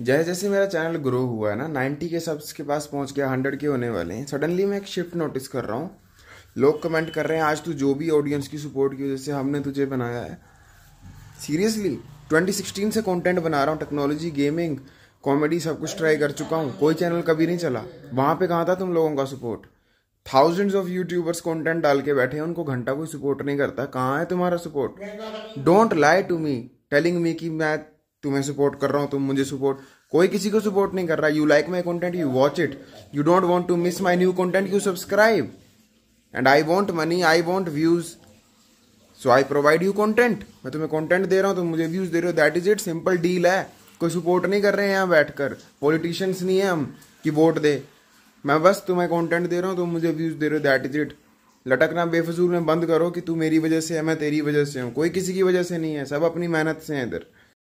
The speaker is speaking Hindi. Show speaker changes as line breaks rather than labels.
जैसे जैसे मेरा चैनल ग्रो हुआ है ना नाइन्टी के सब्स के पास पहुंच गया हंड्रेड के होने वाले हैं सडनली मैं एक शिफ्ट नोटिस कर रहा हूँ लोग कमेंट कर रहे हैं आज तू जो भी ऑडियंस की सपोर्ट की वजह से हमने तुझे बनाया है सीरियसली 2016 से कंटेंट बना रहा हूँ टेक्नोलॉजी गेमिंग कॉमेडी सब कुछ ट्राई कर चुका हूँ कोई चैनल कभी नहीं चला वहाँ पे कहाँ था तुम लोगों का support thousands of YouTubers content डाल के बैठे हैं उनको घंटा कोई सपोर्ट नहीं करता कहाँ है तुम्हारा support don't lie to me telling me कि मैं तुम्हें सपोर्ट कर रहा हूँ तुम मुझे सपोर्ट कोई किसी को सपोर्ट नहीं कर रहा you like my content you watch it you don't want to miss my new content you subscribe and I want money I want views so I provide you content मैं तुम्हें कॉन्टेंट दे रहा हूँ तुम मुझे व्यूज दे रहे हो that is it simple deal है कोई सपोर्ट नहीं कर रहे हैं यहाँ बैठकर पॉलिटिशियंस नहीं है हम कि वोट दे मैं बस तुम्हें कॉन्टेंट दे रहा हूँ तुम मुझे व्यूज दे रहे हो दैट इज इट लटकना बेफजूल में बंद करो कि तू मेरी वजह से है मैं तेरी वजह से हूँ कोई किसी की वजह से नहीं है सब अपनी मेहनत से हैं इधर